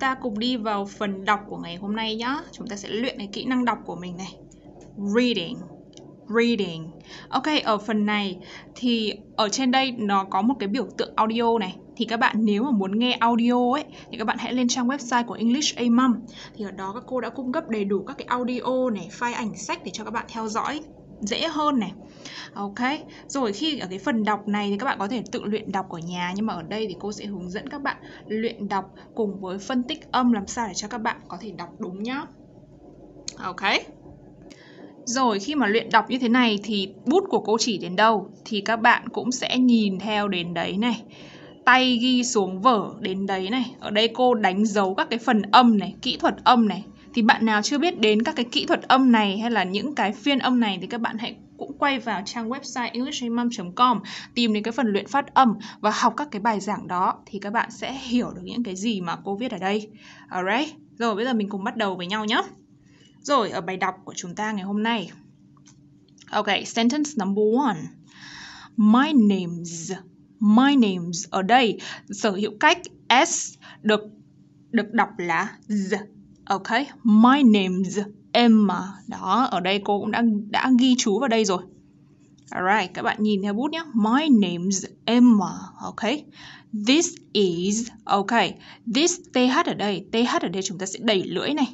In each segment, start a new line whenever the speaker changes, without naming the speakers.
ta cùng đi vào phần đọc của ngày hôm nay nhá. Chúng ta sẽ luyện cái kỹ năng đọc của mình này. Reading reading. Ok, ở phần này thì ở trên đây nó có một cái biểu tượng audio này. Thì các bạn nếu mà muốn nghe audio ấy thì các bạn hãy lên trang website của English A Amum. Thì ở đó các cô đã cung cấp đầy đủ các cái audio này, file ảnh sách để cho các bạn theo dõi dễ hơn này Ok, rồi khi ở cái phần đọc này thì các bạn có thể tự luyện đọc ở nhà Nhưng mà ở đây thì cô sẽ hướng dẫn các bạn luyện đọc cùng với phân tích âm làm sao để cho các bạn có thể đọc đúng nhá Ok Rồi khi mà luyện đọc như thế này thì bút của cô chỉ đến đâu Thì các bạn cũng sẽ nhìn theo đến đấy này Tay ghi xuống vở đến đấy này Ở đây cô đánh dấu các cái phần âm này, kỹ thuật âm này thì bạn nào chưa biết đến các cái kỹ thuật âm này hay là những cái phiên âm này thì các bạn hãy cũng quay vào trang website englishmom.com tìm đến cái phần luyện phát âm và học các cái bài giảng đó thì các bạn sẽ hiểu được những cái gì mà cô viết ở đây. Alright, rồi bây giờ mình cùng bắt đầu với nhau nhé. Rồi ở bài đọc của chúng ta ngày hôm nay. Ok, sentence number one. My name's my name's ở đây sở hữu cách s được được đọc là z Ok, my name's Emma. Đó, ở đây cô cũng đã đã ghi chú vào đây rồi. Alright, các bạn nhìn theo bút nhé. My name's Emma. Ok. This is. Ok. This th ở đây, th ở đây chúng ta sẽ đẩy lưỡi này.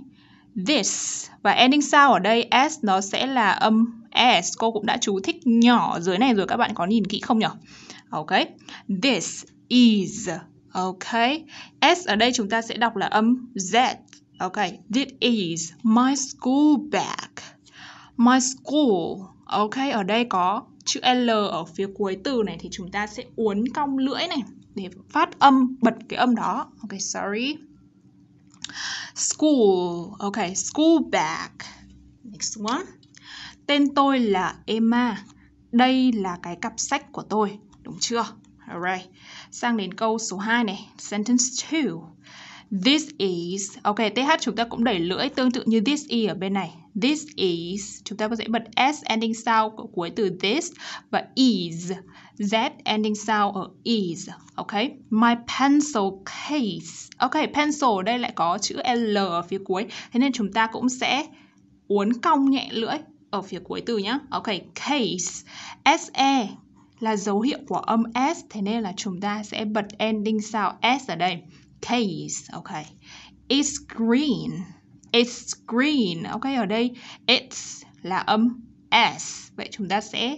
This và ending sound ở đây s nó sẽ là âm s. Cô cũng đã chú thích nhỏ dưới này rồi các bạn có nhìn kỹ không nhỉ? Ok. This is. Ok. S ở đây chúng ta sẽ đọc là âm z Okay, this is my school bag. My school. Okay ở đây có chữ L ở phía cuối từ này thì chúng ta sẽ uốn cong lưỡi này để phát âm bật cái âm đó. Okay, sorry. School. Okay, school bag. Next one. Tên tôi là Emma. Đây là cái cặp sách của tôi, đúng chưa? Alright. Sang đến câu số 2 này, sentence 2. This is, ok, TH chúng ta cũng đẩy lưỡi tương tự như this is ở bên này. This is, chúng ta có thể bật S ending sau của cuối từ this và is, Z ending sau ở is, ok. My pencil case, ok, pencil đây lại có chữ L ở phía cuối, thế nên chúng ta cũng sẽ uốn cong nhẹ lưỡi ở phía cuối từ nhé. Ok, case, SE, là dấu hiệu của âm S thế nên là chúng ta sẽ bật ending sound S ở đây case ok it's green it's green ok ở đây it's là âm s vậy chúng ta sẽ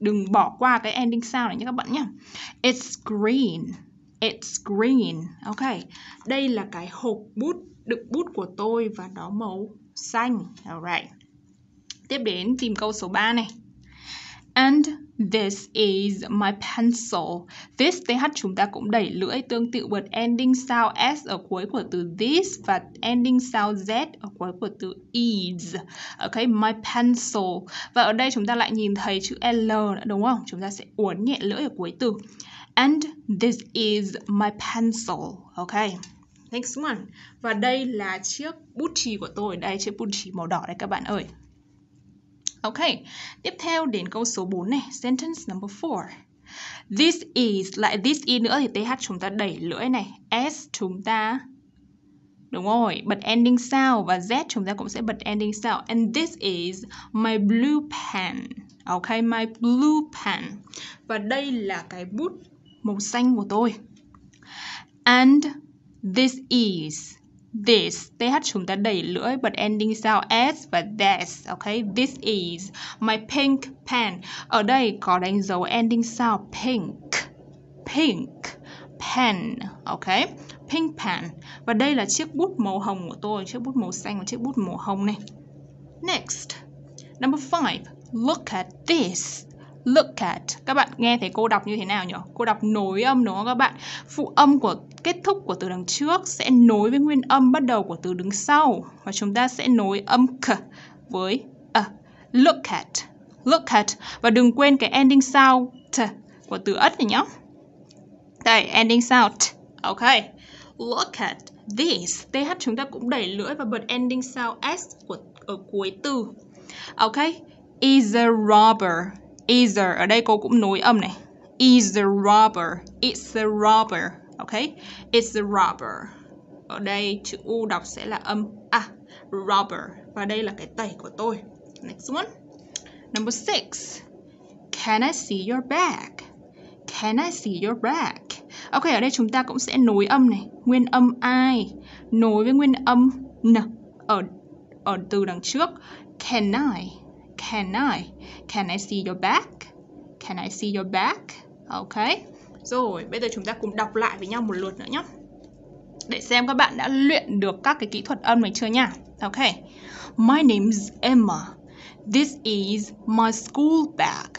đừng bỏ qua cái ending sound này nhé các bạn nhé it's green it's green ok đây là cái hộp bút đựng bút của tôi và đó màu xanh alright tiếp đến tìm câu số 3 này And this is my pencil. This TH chúng ta cũng đẩy lưỡi tương tự với ending sound S ở cuối của từ this và ending sound Z ở cuối của từ is. Ok, my pencil. Và ở đây chúng ta lại nhìn thấy chữ L nữa đúng không? Chúng ta sẽ uốn nhẹ lưỡi ở cuối từ. And this is my pencil. Ok. Next one. Và đây là chiếc bút chì của tôi. Đây, chiếc bút chì màu đỏ đây các bạn ơi. Ok, tiếp theo đến câu số 4 này, sentence number 4. This is, lại this is nữa thì TH chúng ta đẩy lưỡi này, S chúng ta Đúng rồi, bật ending sound và Z chúng ta cũng sẽ bật ending sound. And this is my blue pen. Ok, my blue pen. Và đây là cái bút màu xanh của tôi. And this is this th chúng ta đẩy lưỡi bật ending sound s và that's ok this is my pink pen ở đây có đánh dấu ending sound pink pink pen ok pink pen và đây là chiếc bút màu hồng của tôi chiếc bút màu xanh và chiếc bút màu hồng này next number five look at this look at các bạn nghe thấy cô đọc như thế nào nhỉ cô đọc nối âm đúng không các bạn phụ âm của kết thúc của từ đằng trước sẽ nối với nguyên âm bắt đầu của từ đứng sau và chúng ta sẽ nối âm k với a look at look at và đừng quên cái ending sound t của từ ất này nhé đây ending sound t. ok look at this th chúng ta cũng đẩy lưỡi và bật ending sound s của ở cuối từ ok is a robber Either ở đây cô cũng nối âm này. Is the robber. It's the robber. Ok. It's the robber. Ở đây chữ U đọc sẽ là âm A. À, robber. Và đây là cái tẩy của tôi. Next one. Number six. Can I see your bag? Can I see your bag? Ok, ở đây chúng ta cũng sẽ nối âm này. Nguyên âm I. Nối với nguyên âm N. Ở ở từ đằng trước. Can I? can I? Can I see your bag? Can I see your bag? Ok. Rồi, bây giờ chúng ta cùng đọc lại với nhau một lượt nữa nhé. Để xem các bạn đã luyện được các cái kỹ thuật âm này chưa nha. Ok. My name's Emma. This is my school bag.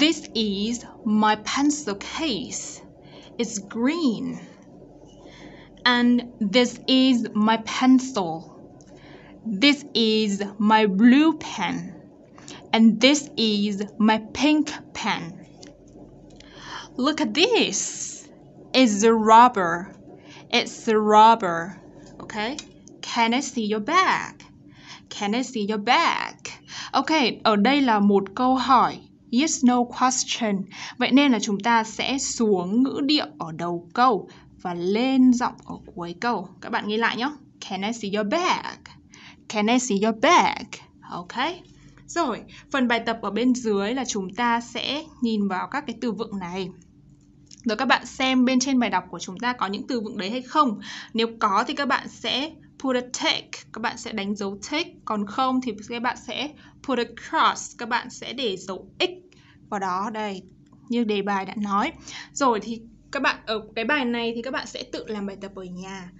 This is my pencil case. It's green. And this is my pencil. This is my blue pen. And this is my pink pen. Look at this. It's a rubber. It's a rubber. Okay. Can I see your bag? Can I see your bag? Okay, ở đây là một câu hỏi yes no question. Vậy nên là chúng ta sẽ xuống ngữ điệu ở đầu câu và lên giọng ở cuối câu. Các bạn nghe lại nhé. Can I see your bag? Can I see your bag? Okay. Rồi, phần bài tập ở bên dưới là chúng ta sẽ nhìn vào các cái từ vựng này. Rồi các bạn xem bên trên bài đọc của chúng ta có những từ vựng đấy hay không. Nếu có thì các bạn sẽ put a tick, các bạn sẽ đánh dấu tick, còn không thì các bạn sẽ put a cross, các bạn sẽ để dấu x vào đó đây như đề bài đã nói. Rồi thì các bạn ở cái bài này thì các bạn sẽ tự làm bài tập ở nhà.